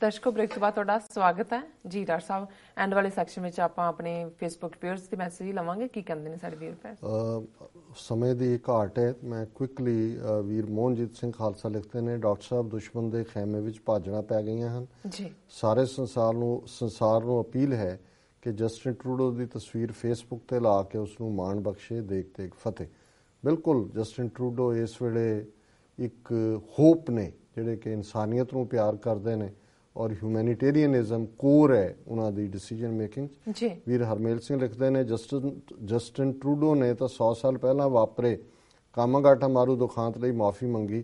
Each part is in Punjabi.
ਦਰਸ਼ਕੋ ਬ੍ਰੇਕ ਤੋਂ ਬਾਅਦ ਤੁਹਾਡਾ ਸਵਾਗਤ ਹੈ ਜੀ ਡਾਕਟਰ ਸਾਹਿਬ ਐਂਡ ਵਾਲੇ ਸੈਕਸ਼ਨ ਵਿੱਚ ਆਪਾਂ ਆਪਣੇ ਫੇਸਬੁੱਕ ਪੀਅਰਸ ਦੇ ਮੈਸੇਜ ਹੀ ਲਵਾਂਗੇ ਕੀ ਕਹਿੰਦੇ ਨੇ ਸਾਡੇ ਵੀਰ ਭੈਣ ਸਮੇਂ ਦੀ ਘਾਟ ਹੈ ਮੈਂ ਕੁਇਕਲੀ ਵੀਰ ਮੋਹਨਜੀਤ ਸਿੰਘ ਖਾਲਸਾ ਲਿਖਦੇ ਨੇ ਡਾਕਟਰ ਸਾਹਿਬ ਦੁਸ਼ਮਣ ਦੇ ਖੈਮੇ ਵਿੱਚ ਭਾਜਣਾ ਪੈ ਗਈਆਂ ਹਨ ਜੀ ਸਾਰੇ ਸੰਸਾਰ ਨੂੰ ਸੰਸਾਰ ਨੂੰ ਅਪੀਲ ਹੈ ਕਿ ਜਸਟਿਨ ਟਰੂਡੋ ਦੀ ਤਸਵੀਰ ਫੇਸਬੁੱਕ ਤੇ ਲਾ ਕੇ ਉਸ ਨੂੰ ਮਾਣ ਬਖਸ਼ੇ ਦੇਖ ਤੇ ਇੱਕ ਫਤਿਹ ਬਿਲਕੁਲ ਜਸਟਿਨ ਟਰੂਡੋ ਇਸ ਵੇਲੇ ਇੱਕ ਹੋਪ ਨੇ ਜਿਹੜੇ ਕਿ ਇਨਸਾਨੀਅਤ ਨੂੰ ਪਿਆਰ ਕਰਦੇ ਨੇ ਔਰ ਹਿਊਮੈਨਿਟੇਰੀਅਨਿਜ਼ਮ ਕੋਰ ਹੈ ਉਹਨਾਂ ਦੀ ਡਿਸੀਜਨ ਮੇਕਿੰਗ ਜੀ ਵੀਰ ਹਰਮੇਲ ਸਿੰਘ ਲਿਖਦੇ ਨੇ ਜਸਟਨ ਜਸਟਨ ਟਰੂਡੋ ਨੇ ਤਾਂ 100 ਸਾਲ ਪਹਿਲਾਂ ਵਾਪਰੇ ਕਾਮਗਾਟਾ ਮਾਰੂ ਦੁਖਾਂਤ ਲਈ ਮਾਫੀ ਮੰਗੀ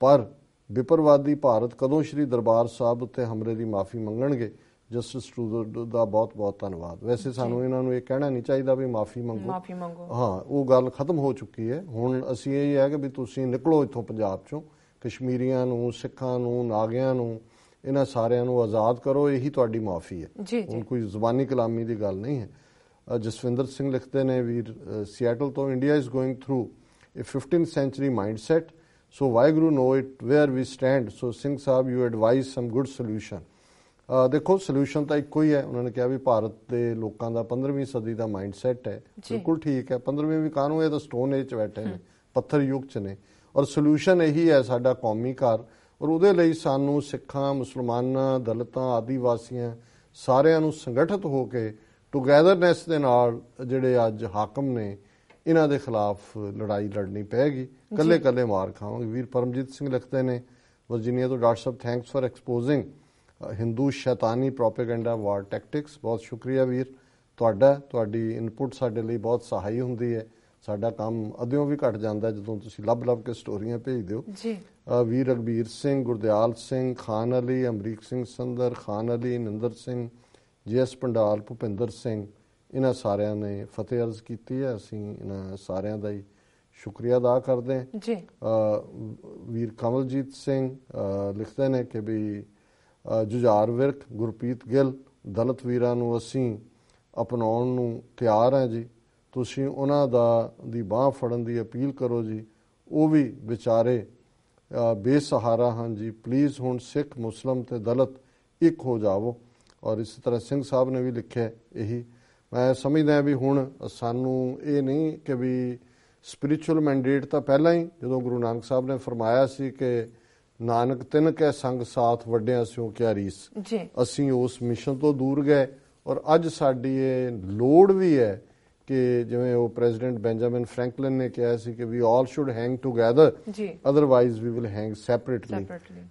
ਪਰ ਵਿਪਰਵਾਦੀ ਭਾਰਤ ਕਦੋਂ ਸ਼੍ਰੀ ਦਰਬਾਰ ਸਾਹਿਬ ਉੱਤੇ ਹਮਲੇ ਦੀ ਮਾਫੀ ਮੰਗਣਗੇ ਜਸਟਿਸ ਟਰੂਡੋ ਦਾ ਬਹੁਤ ਬਹੁਤ ਧੰਨਵਾਦ ਵੈਸੇ ਸਾਨੂੰ ਇਹਨਾਂ ਨੂੰ ਇਹ ਕਹਿਣਾ ਨਹੀਂ ਚਾਹੀਦਾ ਵੀ ਮਾਫੀ ਮੰਗੋ ਮਾਫੀ ਮੰਗੋ ਹਾਂ ਉਹ ਗੱਲ ਖਤਮ ਹੋ ਚੁੱਕੀ ਹੈ ਹੁਣ ਅਸੀਂ ਇਹ ਹੈ ਕਿ ਵੀ ਤੁਸੀਂ ਨਿਕਲੋ ਇੱਥੋਂ ਪੰਜਾਬ ਚੋਂ ਕਸ਼ਮੀਰੀਆਂ ਨੂੰ ਸਿੱਖਾਂ ਨੂੰ ਨਾਗਿਆਂ ਨੂੰ ਇਹਨਾਂ ਸਾਰਿਆਂ ਨੂੰ ਆਜ਼ਾਦ ਕਰੋ ਇਹੀ ਤੁਹਾਡੀ ਮਾਫੀ ਹੈ ਹੁਣ ਕੋਈ ਜ਼ੁਬਾਨੀ ਕਲਾਮੀ ਦੀ ਗੱਲ ਨਹੀਂ ਹੈ ਜਸਵਿੰਦਰ ਸਿੰਘ ਲਿਖਦੇ ਨੇ ਵੀ ਸਿਆਟਲ ਤੋਂ India is going through a 15th century mindset so Waheguru know it where we stand so Singh Sahib you advise some good solution ਦੇਖੋ ਸੋਲੂਸ਼ਨ ਤਾਂ ਇੱਕੋ ਹੀ ਹੈ ਉਹਨਾਂ ਨੇ ਕਿਹਾ ਵੀ ਭਾਰਤ ਦੇ ਲੋਕਾਂ ਦਾ 15ਵੀਂ ਸਦੀ ਦਾ ਮਾਈਂਡਸੈਟ ਹੈ ਬਿਲਕੁਲ ਠੀਕ ਹੈ 15ਵੇਂ ਵੀ ਕਾਨੂੰ ਇਹ ਤਾਂ ਸਟੋਨ ਏਜ ਬੈਠੇ ਨੇ ਪੱਥਰ ਯੁੱਗ ਚ ਨੇ ਔਰ ਸੋਲੂਸ਼ਨ ਇਹੀ ਹੈ ਸਾਡਾ ਕੌਮੀ ਘਰ ਔਰ ਉਹਦੇ ਲਈ ਸਾਨੂੰ ਸਿੱਖਾਂ ਮੁਸਲਮਾਨਾਂ ਦਲਿਤਾਂ ਆਦੀਵਾਸੀਆਂ ਸਾਰਿਆਂ ਨੂੰ ਸੰਗਠਿਤ ਹੋ ਕੇ ਟੁਗੇਦਰਨੈਸ ਦੇ ਨਾਲ ਜਿਹੜੇ ਅੱਜ ਹਾਕਮ ਨੇ ਇਹਨਾਂ ਦੇ ਖਿਲਾਫ ਲੜਾਈ ਲੜਨੀ ਪੈਗੀ ਕੱਲੇ ਕੱਲੇ ਮਾਰ ਖਾਵਾਂਗੇ ਵੀਰ ਪਰਮਜੀਤ ਸਿੰਘ ਲਿਖਦੇ ਨੇ ਵਰਜੀਨੀਆ ਤੋਂ doctor sahib thanks for exposing Hindu ਸ਼ੈਤਾਨੀ ਪ੍ਰੋਪਾਗੈਂਡਾ ਵਾਰ ਟੈਕਟਿਕਸ ਬਹੁਤ ਸ਼ੁਕਰੀਆ ਵੀਰ ਤੁਹਾਡਾ ਤੁਹਾਡੀ ਇਨਪੁਟ ਸਾਡੇ ਲਈ ਬਹੁਤ ਸਹਾਈ ਹੁੰਦੀ ਹੈ ਸਾਡਾ ਕੰਮ ਅਧਿਓ ਵੀ ਘਟ ਜਾਂਦਾ ਜਦੋਂ ਤੁਸੀਂ ਲੱਭ-ਲੱਭ ਕੇ ਸਟੋਰੀਆਂ ਭੇਜਦੇ ਹੋ ਜੀ ਵੀਰ ਰਗਬੀਰ ਸਿੰਘ ਗੁਰਦਿਆਲ ਸਿੰਘ ਖਾਨ ਅਲੀ ਅਮਰੀਕ ਸਿੰਘ ਸੰਦਰ ਖਾਨ ਅਲੀ ਨਿੰਦਰ ਸਿੰਘ ਜੀਐਸ ਪੰਡਾਲ ਭੁਪਿੰਦਰ ਸਿੰਘ ਇਹਨਾਂ ਸਾਰਿਆਂ ਨੇ ਫਤਿਹ ਅਰਜ਼ ਕੀਤੀ ਹੈ ਅਸੀਂ ਇਹਨਾਂ ਸਾਰਿਆਂ ਦਾ ਹੀ ਸ਼ੁਕਰੀਆ ਅਦਾ ਕਰਦੇ ਹਾਂ ਜੀ ਵੀਰ ਕਮਲਜੀਤ ਸਿੰਘ ਲਿਖਦੇ ਨੇ ਕਿ ਵੀ ਜੁਝਾਰ ਵਿਰਕ ਗੁਰਪ੍ਰੀਤ ਗਿੱਲ ਦਲਤ ਵੀਰਾਂ ਨੂੰ ਅਸੀਂ ਅਪਣਾਉਣ ਨੂੰ ਤਿਆਰ ਹਾਂ ਜੀ ਤੁਸੀਂ ਉਹਨਾਂ ਦਾ ਦੀ ਬਾਹ ਫੜਨ ਦੀ ਅਪੀਲ ਕਰੋ ਜੀ ਉਹ ਵੀ ਵਿਚਾਰੇ ਬੇਸਹਾਰਾ ਹਾਂ ਜੀ ਪਲੀਜ਼ ਹੁਣ ਸਿੱਖ ਮੁਸਲਮ ਤੇ ਦਲਤ ਇੱਕ ਹੋ ਜਾਵੋ ਔਰ ਇਸ ਤਰ੍ਹਾਂ ਸਿੰਘ ਸਾਹਿਬ ਨੇ ਵੀ ਲਿਖਿਆ ਇਹੀ ਮੈਂ ਸਮਝਦਾ ਵੀ ਹੁਣ ਸਾਨੂੰ ਇਹ ਨਹੀਂ ਕਿ ਵੀ ਸਪਿਰਚੁਅਲ ਮੈਂਡੇਟ ਤਾਂ ਪਹਿਲਾਂ ਹੀ ਜਦੋਂ ਗੁਰੂ ਨਾਨਕ ਸਾਹਿਬ ਨੇ ਫਰਮਾਇਆ ਸੀ ਕਿ ਨਾਨਕ ਤਿੰਨ ਕੈ ਸੰਗ ਸਾਥ ਵੱਡਿਆਂ ਸਿਓ ਕਿਆ ਰੀਸ ਅਸੀਂ ਉਸ ਮਿਸ਼ਨ ਤੋਂ ਦੂਰ ਗਏ ਔਰ ਅੱਜ ਸਾਡੀ ਇਹ ਲੋੜ ਵੀ ਹੈ ਕਿ ਜਿਵੇਂ ਉਹ ਪ੍ਰੈਜ਼ੀਡੈਂਟ ਬੈਂਜਾਮਿਨ ਫ੍ਰੈਂਕਲਿਨ ਨੇ ਕਿਹਾ ਸੀ ਕਿ we all should hang together otherwise we will hang separately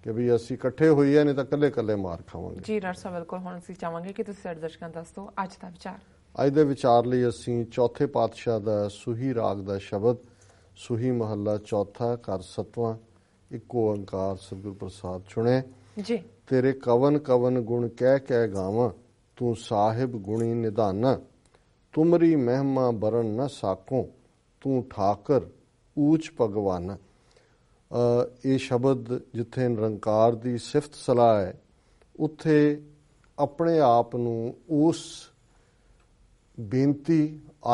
ਕਿ ਵੀ ਅਸੀਂ ਇਕੱਠੇ ਹੋਈਏ ਨਹੀਂ ਤਾਂ ਇਕੱਲੇ-ਇਕੱਲੇ ਮਾਰ ਖਾਵਾਂਗੇ ਜੀ ਨਰਸਾ ਬਿਲਕੁਲ ਹੁਣ ਅਸੀਂ ਚਾਹਾਂਗੇ ਕਿ ਤੁਸੀਂ ਸਾਡੇ ਦਰਸ਼ਕਾਂ ਦੱਸ ਅੱਜ ਦਾ ਵਿਚਾਰ ਅੱਜ ਦੇ ਵਿਚਾਰ ਲਈ ਅਸੀਂ ਚੌਥੇ ਪਾਤਸ਼ਾਹ ਦਾ ਸੁਹੀ ਰਾਗ ਦਾ ਸ਼ਬਦ ਸੁਹੀ ਮਹੱਲਾ ਚੌਥਾ ਕਰ ਸਤਵਾਂ ਇੱਕੋ ਅੰਕਾਰ ਸਤਿਗੁਰ ਪ੍ਰਸਾਦ ਚੁਣੇ ਜੀ ਤੇਰੇ ਕਵਨ ਕਵਨ ਗੁਣ ਕਹਿ ਕਹਿ ਗਾਵਾਂ ਤੂੰ ਸਾਹਿਬ ਗੁਣੀ ਨਿਧਾਨਾ ਤੁਮਰੀ ਮਹਿਮਾ ਬਰਨ ਨ ਸਾਕੋ ਤੂੰ ਠਾਕਰ ਊਚ ਭਗਵਾਨ ਇਹ ਸ਼ਬਦ ਜਿੱਥੇ ਨਿਰੰਕਾਰ ਦੀ ਸਿਫਤ ਸਲਾਹ ਹੈ ਉੱਥੇ ਆਪਣੇ ਆਪ ਨੂੰ ਉਸ ਬੇਨਤੀ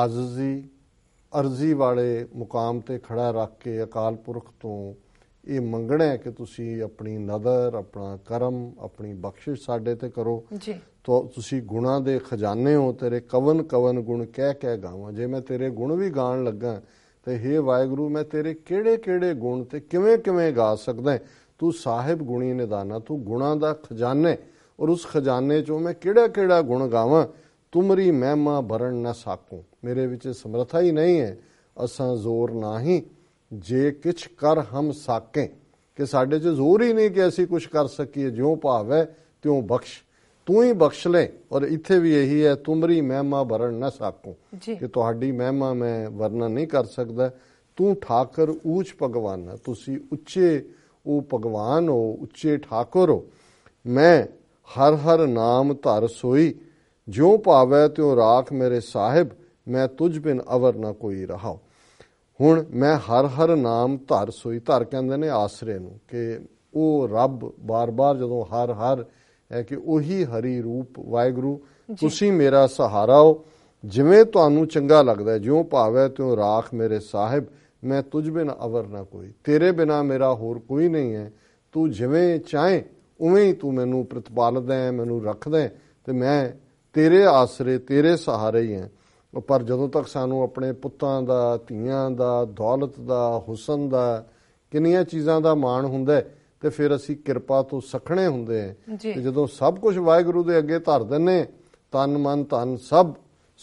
ਆਜ਼ਜ਼ੀ ਅਰਜ਼ੀ ਵਾਲੇ ਮੁਕਾਮ ਤੇ ਖੜਾ ਰੱਖ ਕੇ ਅਕਾਲ ਪੁਰਖ ਤੋਂ ਇਹ ਮੰਗਣਾ ਹੈ ਕਿ ਤੁਸੀਂ ਆਪਣੀ ਨਦਰ ਆਪਣਾ ਕਰਮ ਆਪਣੀ ਬਖਸ਼ਿਸ਼ ਸਾਡੇ ਤੇ ਕਰੋ ਜੀ ਤੋ ਤੁਸੀਂ ਗੁਣਾ ਦੇ ਖਜ਼ਾਨੇ ਹੋ ਤੇਰੇ ਕਵਨ ਕਵਨ ਗੁਣ ਕਹਿ ਕਹਿ ਗਾਵਾਂ ਜੇ ਮੈਂ ਤੇਰੇ ਗੁਣ ਵੀ ਗਾਣ ਲੱਗਾ ਤੇ हे ਵਾਹਿਗੁਰੂ ਮੈਂ ਤੇਰੇ ਕਿਹੜੇ ਕਿਹੜੇ ਗੁਣ ਤੇ ਕਿਵੇਂ ਕਿਵੇਂ ਗਾ ਸਕਦਾ ਤੂੰ ਸਾਹਿਬ ਗੁਣੀ ਨਿਦਾਨਾ ਤੂੰ ਗੁਣਾ ਦਾ ਖਜ਼ਾਨੇ ਔਰ ਉਸ ਖਜ਼ਾਨੇ ਚੋਂ ਮੈਂ ਕਿਹੜਾ ਕਿਹੜਾ ਗੁਣ ਗਾਵਾਂ ਤੁਮਰੀ ਮਹਿਮਾ ਭਰਨ ਨਾ ਸਾਕੂ ਮੇਰੇ ਵਿੱਚ ਸਮਰੱਥਾ ਹੀ ਨਹੀਂ ਹੈ ਅਸਾਂ ਜ਼ੋਰ ਨਹੀਂ ਜੇ ਕਿਛ ਕਰ ਹਮ ਸਾਕੇ ਕਿ ਸਾਡੇ 'ਚ ਜ਼ੋਰ ਹੀ ਨਹੀਂ ਕਿ ਅਸੀਂ ਕੁਝ ਕਰ ਸਕੀਏ ਜਿਉਂ ਭਾਵੈ ਤਿਉਂ ਬਖਸ਼ ਤੂੰ ਹੀ ਬਖਸ਼ ਲੈ ਔਰ ਇੱਥੇ ਵੀ ਇਹੀ ਹੈ ਤੁਮਰੀ ਮਹਿਮਾ ਵਰਣ ਨਾ ਸਾਕੂ ਕਿ ਤੁਹਾਡੀ ਮਹਿਮਾ ਮੈਂ ਵਰਣਾ ਨਹੀਂ ਕਰ ਸਕਦਾ ਤੂੰ ਠਾਕਰ ਊਚ ਭਗਵਾਨਾ ਤੁਸੀਂ ਉੱਚੇ ਉਹ ਭਗਵਾਨ ਹੋ ਉੱਚੇ ਠਾਕੁਰ ਹੋ ਮੈਂ ਹਰ ਹਰ ਨਾਮ ਧਰ ਸੋਈ ਜਿਉ ਭਾਵੈ ਤਿਉ ਰਾਖ ਮੇਰੇ ਸਾਹਿਬ ਮੈਂ ਤੁਝ ਬਿਨ ਅਵਰ ਨਾ ਕੋਈ ਰਹਾ ਹੁਣ ਮੈਂ ਹਰ ਹਰ ਨਾਮ ਧਰ ਸੋਈ ਧਰ ਕਹਿੰਦੇ ਨੇ ਆਸਰੇ ਨੂੰ ਕਿ ਉਹ ਰੱਬ ਬਾਰ-ਬਾਰ ਜਦੋਂ ਹਰ ਹਰ ਹੈ ਕਿ ਉਹੀ ਹਰੀ ਰੂਪ ਵਾਹਿਗੁਰੂ ਤੁਸੀਂ ਮੇਰਾ ਸਹਾਰਾ ਹੋ ਜਿਵੇਂ ਤੁਹਾਨੂੰ ਚੰਗਾ ਲੱਗਦਾ ਜਿਉਂ ਭਾਵੈ ਤਿਉ ਰਾਖ ਮੇਰੇ ਸਾਹਿਬ ਮੈਂ ਤੁਝ ਬਿਨ ਅਵਰ ਨਾ ਕੋਈ ਤੇਰੇ ਬਿਨਾ ਮੇਰਾ ਹੋਰ ਕੋਈ ਨਹੀਂ ਹੈ ਤੂੰ ਜਿਵੇਂ ਚਾਹੇ ਉਵੇਂ ਹੀ ਤੂੰ ਮੈਨੂੰ ਪ੍ਰਤਪਾਲਦਾ ਹੈ ਮੈਨੂੰ ਰੱਖਦਾ ਹੈ ਤੇ ਮੈਂ ਤੇਰੇ ਆਸਰੇ ਤੇਰੇ ਸਹਾਰੇ ਹੀ ਹਾਂ ਪਰ ਜਦੋਂ ਤੱਕ ਸਾਨੂੰ ਆਪਣੇ ਪੁੱਤਾਂ ਦਾ ਧੀਆਂ ਦਾ ਦੌਲਤ ਦਾ ਹੁਸਨ ਦਾ ਕਿੰਨੀਆਂ ਚੀਜ਼ਾਂ ਦਾ ਮਾਣ ਹੁੰਦਾ ਤੇ ਫਿਰ ਅਸੀਂ ਕਿਰਪਾ ਤੋਂ ਸਖਣੇ ਹੁੰਦੇ ਹਾਂ ਤੇ ਜਦੋਂ ਸਭ ਕੁਝ ਵਾਹਿਗੁਰੂ ਦੇ ਅੱਗੇ ਧਰ ਦਿੰਨੇ ਤਨ ਮਨ ਧਨ ਸਭ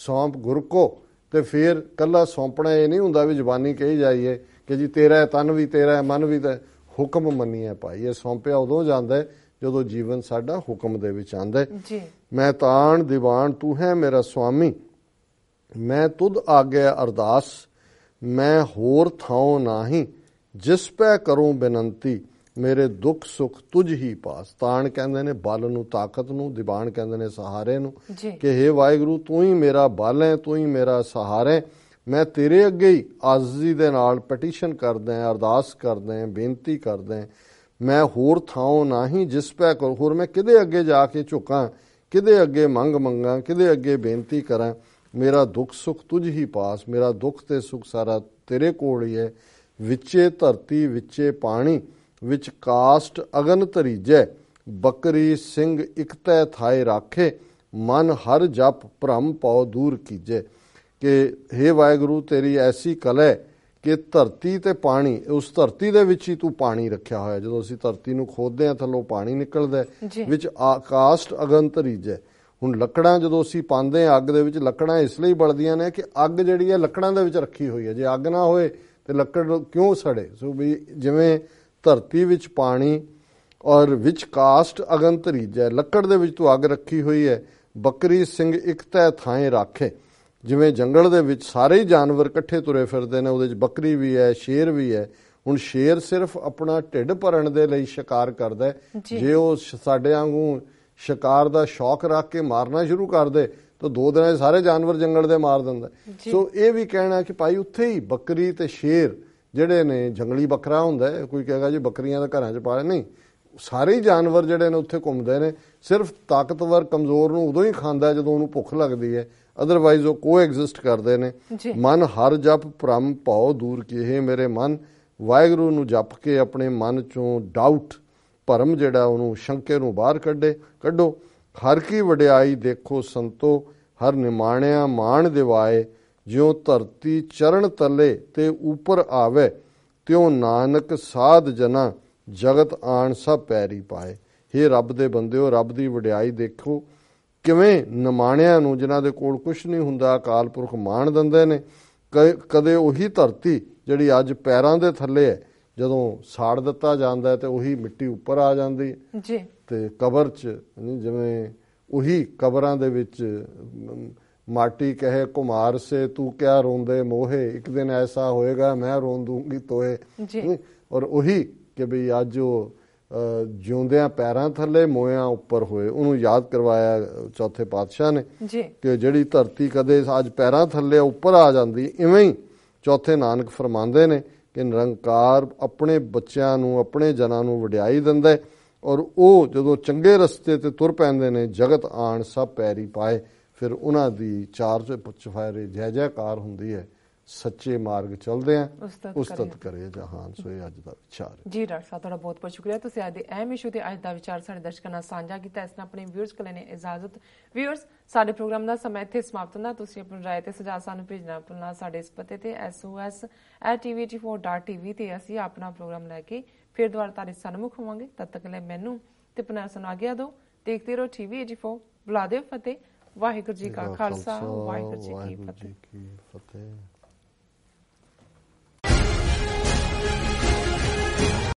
ਸੌਂਪ ਗੁਰ ਕੋ ਤੇ ਫਿਰ ਕੱਲਾ ਸੌਂਪਣਾ ਇਹ ਨਹੀਂ ਹੁੰਦਾ ਵੀ ਜ਼ਬਾਨੀ ਕਹੀ ਜਾਈਏ ਕਿ ਜੀ ਤੇਰਾ ਹੈ ਤਨ ਵੀ ਤੇਰਾ ਹੈ ਮਨ ਵੀ ਤੇ ਹੁਕਮ ਮੰਨੀਏ ਭਾਈ ਇਹ ਸੌਂਪਿਆ ਉਦੋਂ ਜਾਂਦਾ ਜਦੋਂ ਜੀਵਨ ਸਾਡਾ ਹੁਕਮ ਦੇ ਵਿੱਚ ਆਂਦਾ ਜੀ ਮੈਂ ਤਾਣ ਦੀਵਾਨ ਤੂੰ ਹੈ ਮੇਰਾ ਸੁਆਮੀ ਮੈਂ ਤੁਧ ਆਗੇ ਅਰਦਾਸ ਮੈਂ ਹੋਰ ਥਾਉ ਨਾਹੀ ਜਿਸ ਪੈ ਕਰੂੰ ਬੇਨੰਤੀ ਮੇਰੇ ਦੁੱਖ ਸੁਖ ਤੁਝ ਹੀ ਪਾਸ ਤਾਣ ਕਹਿੰਦੇ ਨੇ ਬਲ ਨੂੰ ਤਾਕਤ ਨੂੰ ਦੀਵਾਨ ਕਹਿੰਦੇ ਨੇ ਸਹਾਰੇ ਨੂੰ ਕਿ ਹੇ ਵਾਹਿਗੁਰੂ ਤੂੰ ਹੀ ਮੇਰਾ ਬਲ ਹੈ ਤੂੰ ਹੀ ਮੇਰਾ ਸਹਾਰਾ ਹੈ ਮੈਂ ਤੇਰੇ ਅੱਗੇ ਹੀ ਆਜ਼ੀ ਦੇ ਨਾਲ ਪਟੀਸ਼ਨ ਕਰਦਾ ਹਾਂ ਅਰਦਾਸ ਕਰਦਾ ਹਾਂ ਬੇਨਤੀ ਕਰਦਾ ਹਾਂ ਮੈਂ ਹੋਰ ਥਾਉ ਨਾਹੀ ਜਿਸ ਪੈ ਕਰੂੰ ਹੋਰ ਮੈਂ ਕਿਦੇ ਅੱਗੇ ਜਾ ਕੇ ਝੁਕਾਂ ਕਿਦੇ ਅੱਗੇ ਮੰਗ ਮੰਗਾ ਕਿਦੇ ਅੱਗੇ ਬੇਨਤੀ ਕਰਾਂ ਮੇਰਾ ਦੁੱਖ ਸੁਖ ਤੁਝ ਹੀ ਪਾਸ ਮੇਰਾ ਦੁੱਖ ਤੇ ਸੁਖ ਸਾਰਾ ਤੇਰੇ ਕੋਲ ਹੀ ਹੈ ਵਿੱਚੇ ਧਰਤੀ ਵਿੱਚੇ ਪਾਣੀ ਵਿੱਚ ਕਾਸਟ ਅਗਨ ਧਰੀਜੈ ਬੱਕਰੀ ਸਿੰਘ ਇਕਤੈ ਥਾਏ ਰਾਖੇ ਮਨ ਹਰ ਜਪ ਭ੍ਰਮ ਪਉ ਦੂਰ ਕੀਜੈ ਕਿ हे ਵਾਹਿਗੁਰੂ ਤੇਰੀ ਐਸੀ ਕਲੈ ਕਿ ਧਰਤੀ ਤੇ ਪਾਣੀ ਉਸ ਧਰਤੀ ਦੇ ਵਿੱਚ ਹੀ ਤੂੰ ਪਾਣੀ ਰੱਖਿਆ ਹੋਇਆ ਜਦੋਂ ਅਸੀਂ ਧਰਤੀ ਨੂੰ ਖੋਦਦੇ ਆ ਥੱਲੋਂ ਪਾਣੀ ਨਿਕਲਦਾ ਵਿੱਚ ਆਕਾਸ਼ਟ ਅਗਨ ਤਰੀਜੈ ਹੁਣ ਲੱਕੜਾਂ ਜਦੋਂ ਅਸੀਂ ਪਾਉਂਦੇ ਆ ਅੱਗ ਦੇ ਵਿੱਚ ਲੱਕੜਾਂ ਇਸ ਲਈ ਬਲਦੀਆਂ ਨੇ ਕਿ ਅੱਗ ਜਿਹੜੀ ਹੈ ਲੱਕੜਾਂ ਦੇ ਵਿੱਚ ਰੱਖੀ ਹੋਈ ਹੈ ਜੇ ਅੱਗ ਨਾ ਹੋਏ ਤੇ ਲੱਕੜ ਕਿਉਂ ਸੜੇ ਸੋ ਵੀ ਜਿਵੇਂ ਧਰਤੀ ਵਿੱਚ ਪਾਣੀ ਔਰ ਵਿੱਚ ਕਾਸਟ ਅਗਨ ਧਰੀਜੈ ਲੱਕੜ ਦੇ ਵਿੱਚ ਤੂੰ ਅੱਗ ਰੱਖੀ ਹੋਈ ਹੈ ਬੱਕਰੀ ਸਿੰਘ ਇੱਕ ਤੈ ਥਾਂੇ ਰੱਖੇ ਜਿਵੇਂ ਜੰਗਲ ਦੇ ਵਿੱਚ ਸਾਰੇ ਜਾਨਵਰ ਇਕੱਠੇ ਤੁਰੇ ਫਿਰਦੇ ਨੇ ਉਹਦੇ ਵਿੱਚ ਬੱਕਰੀ ਵੀ ਹੈ ਸ਼ੇਰ ਵੀ ਹੈ ਹੁਣ ਸ਼ੇਰ ਸਿਰਫ ਆਪਣਾ ਢਿੱਡ ਭਰਨ ਦੇ ਲਈ ਸ਼ਿਕਾਰ ਕਰਦਾ ਜੇ ਉਹ ਸਾਡੇ ਵਾਂਗੂ ਸ਼ਿਕਾਰ ਦਾ ਸ਼ੌਕ ਰੱਖ ਕੇ ਮਾਰਨਾ ਸ਼ੁਰੂ ਕਰ ਦੇ ਤਾਂ ਦੋ ਦਿਨਾਂ 'ਚ ਸਾਰੇ ਜਾਨਵਰ ਜੰਗਲ ਦੇ ਮਾਰ ਦਿੰਦਾ ਸੋ ਇਹ ਵੀ ਕਹਿਣਾ ਕਿ ਭਾਈ ਉੱਥੇ ਹੀ ਬੱਕਰੀ ਤੇ ਸ਼ੇਰ ਜਿਹੜੇ ਨੇ ਜੰਗਲੀ ਬੱਕਰਾ ਹੁੰਦਾ ਕੋਈ ਕਹੇਗਾ ਜੀ ਬੱਕਰੀਆਂ ਦਾ ਘਰਾਂ 'ਚ ਪਾਲੇ ਨਹੀਂ ਸਾਰੇ ਜਾਨਵਰ ਜਿਹੜੇ ਨੇ ਉੱਥੇ ਘੁੰਮਦੇ ਨੇ ਸਿਰਫ ਤਾਕਤਵਰ ਕਮਜ਼ੋਰ ਨੂੰ ਉਦੋਂ ਹੀ ਖਾਂਦਾ ਜਦੋਂ ਉਹਨੂੰ ਭੁੱਖ ਲੱਗਦੀ ਹੈ ਅਦਰਵਾਈਜ਼ ਉਹ ਕੋਐਗਜ਼ਿਸਟ ਕਰਦੇ ਨੇ ਮਨ ਹਰ ਜਪ ਭ੍ਰਮ ਭਉ ਦੂਰ ਹੈ ਮੇਰੇ ਮਨ ਵਾਹਿਗੁਰੂ ਨੂੰ ਜਪ ਕੇ ਆਪਣੇ ਮਨ ਚੋਂ ਡਾਊਟ ਭਰਮ ਜਿਹੜਾ ਉਹਨੂੰ ਸ਼ੰਕੇ ਨੂੰ ਬਾਹਰ ਕੱਢੇ ਕੱਢੋ ਹਰ ਕੀ ਵਡਿਆਈ ਦੇਖੋ ਸੰਤੋ ਹਰ ਨਿਮਾਣਿਆ ਮਾਣ ਦਿਵਾਏ ਜਿਉ ਧਰਤੀ ਚਰਨ ਤਲੇ ਤੇ ਉਪਰ ਆਵੇ ਤਿਉ ਨਾਨਕ ਸਾਧ ਜਨਾ ਜਗਤ ਆਣ ਸਭ ਪੈਰੀ ਪਾਏ ਏ ਰੱਬ ਦੇ ਬੰਦਿਓ ਰੱਬ ਦੀ ਵਡਿਆਈ ਦੇਖੋ ਕਿਵੇਂ ਨਿਮਾਣਿਆ ਨੂੰ ਜਿਨ੍ਹਾਂ ਦੇ ਕੋਲ ਕੁਝ ਨਹੀਂ ਹੁੰਦਾ ਅਕਾਲ ਪੁਰਖ ਮਾਣ ਦਿੰਦੇ ਨੇ ਕਦੇ ਉਹੀ ਧਰਤੀ ਜਿਹੜੀ ਅੱਜ ਪੈਰਾਂ ਦੇ ਥੱਲੇ ਹੈ ਜਦੋਂ ਸਾੜ ਦਿੱਤਾ ਜਾਂਦਾ ਹੈ ਤੇ ਉਹੀ ਮਿੱਟੀ ਉੱਪਰ ਆ ਜਾਂਦੀ ਜੀ ਤੇ ਕਬਰ 'ਚ ਜਿਵੇਂ ਉਹੀ ਕਬਰਾਂ ਦੇ ਵਿੱਚ ਮਾਟੀ ਕਹੇ ਕੁਮਾਰ ਸੇ ਤੂੰ ਕਿਆ ਰੋਂਦੇ ਮੋਹੇ ਇੱਕ ਦਿਨ ਐਸਾ ਹੋਏਗਾ ਮੈਂ ਰੋਂ ਦੂੰਗੀ ਤੋਏ ਜੀ ਔਰ ਉਹੀ ਕਿ ਵੀ ਅੱਜ ਉਹ ਜਿਉਂਦਿਆਂ ਪੈਰਾਂ ਥੱਲੇ ਮੋਇਆਂ ਉੱਪਰ ਹੋਏ ਉਹਨੂੰ ਯਾਦ ਕਰਵਾਇਆ ਚੌਥੇ ਪਾਤਸ਼ਾਹ ਨੇ ਕਿ ਜਿਹੜੀ ਧਰਤੀ ਕਦੇ ਅੱਜ ਪੈਰਾਂ ਥੱਲੇ ਉੱਪਰ ਆ ਜਾਂਦੀ ਇਵੇਂ ਹੀ ਚੌਥੇ ਨਾਨਕ ਫਰਮਾਉਂਦੇ ਨੇ ਕਿ ਨਿਰੰਕਾਰ ਆਪਣੇ ਬੱਚਿਆਂ ਨੂੰ ਆਪਣੇ ਜਨਾਂ ਨੂੰ ਵਡਿਆਈ ਦਿੰਦਾ ਹੈ ਔਰ ਉਹ ਜਦੋਂ ਚੰਗੇ ਰਸਤੇ ਤੇ ਤੁਰ ਪੈਂਦੇ ਨੇ ਜਗਤ ਆਣ ਸਭ ਪੈਰੀ ਪਾਏ ਫਿਰ ਉਹਨਾਂ ਦੀ ਚਾਰ ਚੁਫਾਇਰੇ ਜੈ ਜੈਕਾਰ ਹੁੰਦੀ ਹੈ ਸੱਚੇ ਮਾਰਗ ਚੱਲਦੇ ਆ ਉਸਤਤ ਕਰੇ ਜਹਾਨ ਸੋ ਇਹ ਅੱਜ ਦਾ ਵਿਚਾਰ ਜੀ ਡਾਕਟਰ ਸਾਹਿਬ ਤੁਹਾਡਾ ਬਹੁਤ ਬਹੁਤ ਸ਼ੁਕਰੀਆ ਤੁਸੀਂ ਅੱਜ ਦੇ ਅਹਿਮ ਇਸ਼ੂ ਤੇ ਅੱਜ ਦਾ ਵਿਚਾਰ ਸਾਡੇ ਦਰਸ਼ਕਾਂ ਨਾਲ ਸਾਂਝਾ ਕੀਤਾ ਇਸ ਨਾਲ ਆਪਣੇ ਵਿਊਅਰਸ ਕੋਲ ਨੇ ਇਜਾਜ਼ਤ ਵਿਊਅਰਸ ਸਾਡੇ ਪ੍ਰੋਗਰਾਮ ਦਾ ਸਮਾਂ ਇੱਥੇ ਸਮਾਪਤ ਹੁੰਦਾ ਤੁਸੀਂ ਆਪਣੀ رائے ਤੇ ਸੁਝਾਅ ਸਾਨੂੰ ਭੇਜਣਾ ਭੁੱਲਣਾ ਸਾਡੇ ਇਸ ਪਤੇ ਤੇ sos@tvt4.tv ਤੇ ਅਸੀਂ ਆਪਣਾ ਪ੍ਰੋਗਰਾਮ ਲੈ ਕੇ ਫਿਰ ਦੁਬਾਰਾ ਤੁਹਾਡੇ ਸਨਮੁਖ ਹੋਵਾਂਗੇ ਤਦ ਤੱਕ ਲਈ ਮੈਨੂੰ ਤੇ ਪੁਨਰ ਸੁਣਾ ਗਿਆ ਦੋ ਦੇਖਦੇ ਰਹੋ tvt4 ਬੁਲਾਦੇ ਫਤਿਹ ਵਾਹਿਗੁਰੂ ਜੀ ਕਾ ਖਾਲਸਾ ਵਾਹਿਗੁਰੂ ਜੀ ਕੀ ਫਤਿਹ